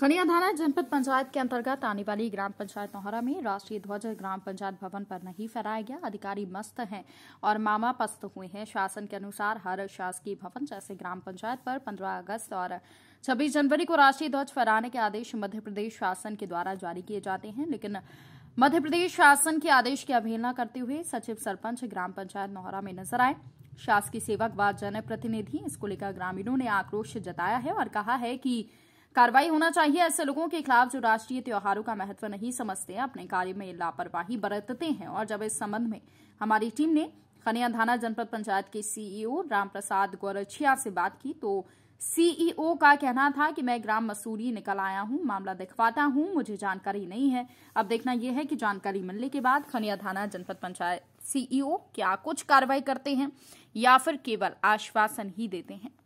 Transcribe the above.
खनिया थाना जनपद पंचायत के अंतर्गत आने वाली ग्राम पंचायत नोहरा में राष्ट्रीय ध्वज ग्राम पंचायत भवन पर नहीं फहराया गया अधिकारी मस्त हैं और मामा पस्त हुए हैं शासन के अनुसार हर शासकीय भवन जैसे ग्राम पंचायत पर 15 अगस्त और 26 जनवरी को राष्ट्रीय ध्वज फहराने के आदेश मध्य प्रदेश शासन के द्वारा जारी किए जाते हैं लेकिन मध्य प्रदेश शासन के आदेश की अवहेलना करते हुए सचिव सरपंच ग्राम पंचायत नोहरा में नजर आये शासकीय सेवक व जनप्रतिनिधि इसको लेकर ग्रामीणों ने आक्रोश जताया है और कहा है कि कार्रवाई होना चाहिए ऐसे लोगों के खिलाफ जो राष्ट्रीय त्योहारों का महत्व नहीं समझते हैं अपने कार्य में लापरवाही बरतते हैं और जब इस संबंध में हमारी टीम ने खनिया थाना जनपद पंचायत के सीईओ राम प्रसाद गौरछिया से बात की तो सीईओ का कहना था कि मैं ग्राम मसूरी निकल आया हूं मामला दिखवाता हूं मुझे जानकारी नहीं है अब देखना यह है कि जानकारी मिलने के बाद खनिया थाना जनपद पंचायत सीईओ क्या कुछ कार्रवाई करते हैं या फिर केवल आश्वासन ही देते हैं